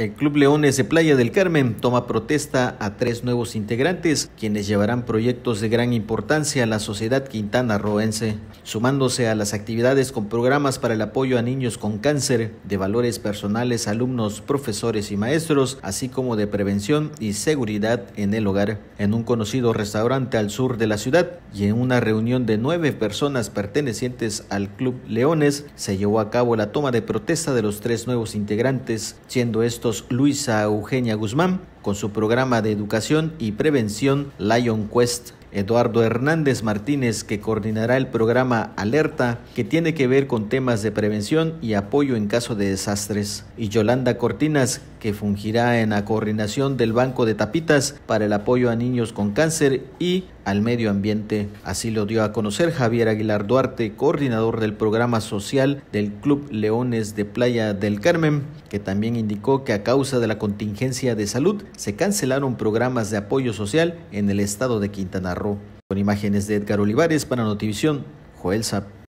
El Club Leones de Playa del Carmen toma protesta a tres nuevos integrantes, quienes llevarán proyectos de gran importancia a la sociedad quintana roense, sumándose a las actividades con programas para el apoyo a niños con cáncer, de valores personales, alumnos, profesores y maestros, así como de prevención y seguridad en el hogar, en un conocido restaurante al sur de la ciudad y en una reunión de nueve personas pertenecientes al Club Leones se llevó a cabo la toma de protesta de los tres nuevos integrantes, siendo estos Luisa Eugenia Guzmán con su programa de educación y prevención Lion Quest. Eduardo Hernández Martínez, que coordinará el programa Alerta, que tiene que ver con temas de prevención y apoyo en caso de desastres. Y Yolanda Cortinas, que fungirá en la coordinación del Banco de Tapitas para el apoyo a niños con cáncer y al medio ambiente. Así lo dio a conocer Javier Aguilar Duarte, coordinador del programa social del Club Leones de Playa del Carmen, que también indicó que a causa de la contingencia de salud se cancelaron programas de apoyo social en el estado de Quintana Roo. Con imágenes de Edgar Olivares para Notivisión, Joel Zap.